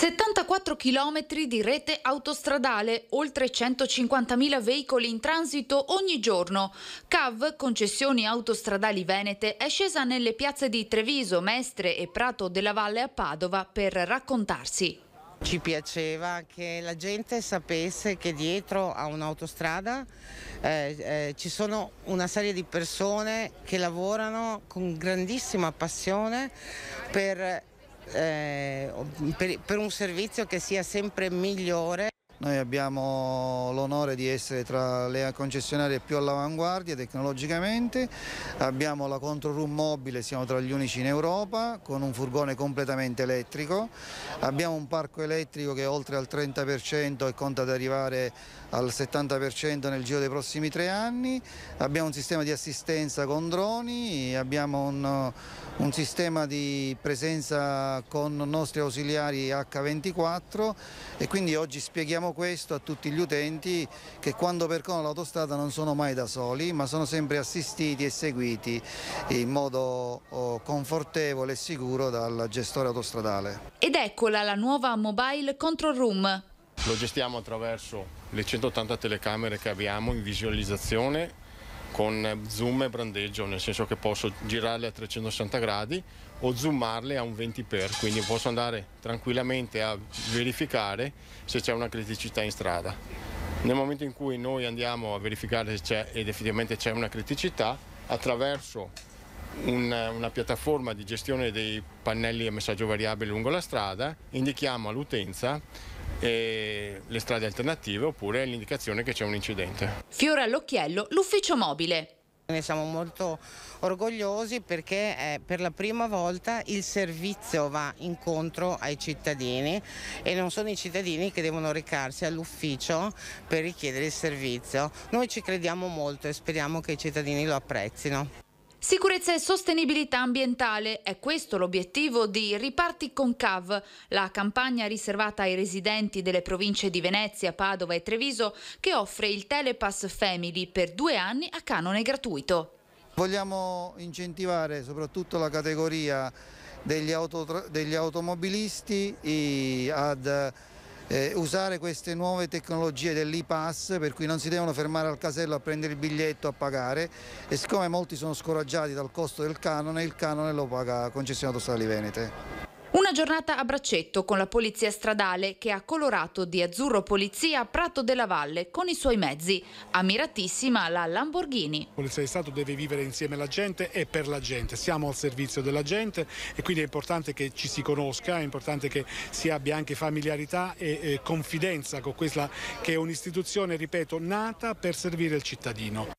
74 km di rete autostradale, oltre 150.000 veicoli in transito ogni giorno. CAV, concessioni autostradali venete, è scesa nelle piazze di Treviso, Mestre e Prato della Valle a Padova per raccontarsi. Ci piaceva che la gente sapesse che dietro a un'autostrada eh, eh, ci sono una serie di persone che lavorano con grandissima passione per eh, per, per un servizio che sia sempre migliore. Noi abbiamo l'onore di essere tra le concessionarie più all'avanguardia tecnologicamente, abbiamo la controrum mobile, siamo tra gli unici in Europa con un furgone completamente elettrico, abbiamo un parco elettrico che è oltre al 30% e conta ad arrivare al 70% nel giro dei prossimi tre anni, abbiamo un sistema di assistenza con droni, abbiamo un, un sistema di presenza con nostri ausiliari H24 e quindi oggi spieghiamo Diciamo questo a tutti gli utenti che quando percorrono l'autostrada non sono mai da soli ma sono sempre assistiti e seguiti in modo oh, confortevole e sicuro dal gestore autostradale. Ed eccola la nuova mobile control room. Lo gestiamo attraverso le 180 telecamere che abbiamo in visualizzazione con zoom e brandeggio, nel senso che posso girarle a 360 gradi o zoomarle a un 20x, quindi posso andare tranquillamente a verificare se c'è una criticità in strada. Nel momento in cui noi andiamo a verificare se c'è ed effettivamente c'è una criticità, attraverso una, una piattaforma di gestione dei pannelli a messaggio variabile lungo la strada, indichiamo all'utenza e le strade alternative oppure l'indicazione che c'è un incidente. Fiora all'occhiello l'ufficio mobile. Ne siamo molto orgogliosi perché eh, per la prima volta il servizio va incontro ai cittadini e non sono i cittadini che devono recarsi all'ufficio per richiedere il servizio. Noi ci crediamo molto e speriamo che i cittadini lo apprezzino. Sicurezza e sostenibilità ambientale, è questo l'obiettivo di Riparti con CAV, la campagna riservata ai residenti delle province di Venezia, Padova e Treviso che offre il Telepass Family per due anni a canone gratuito. Vogliamo incentivare soprattutto la categoria degli, auto, degli automobilisti ad eh, usare queste nuove tecnologie dell'e-pass per cui non si devono fermare al casello a prendere il biglietto, a pagare e siccome molti sono scoraggiati dal costo del canone, il canone lo paga concessione autostradali venete. Una giornata a braccetto con la polizia stradale che ha colorato di azzurro polizia Prato della Valle con i suoi mezzi. Ammiratissima la Lamborghini. La polizia di Stato deve vivere insieme alla gente e per la gente. Siamo al servizio della gente e quindi è importante che ci si conosca, è importante che si abbia anche familiarità e eh, confidenza con questa che è un'istituzione, ripeto, nata per servire il cittadino.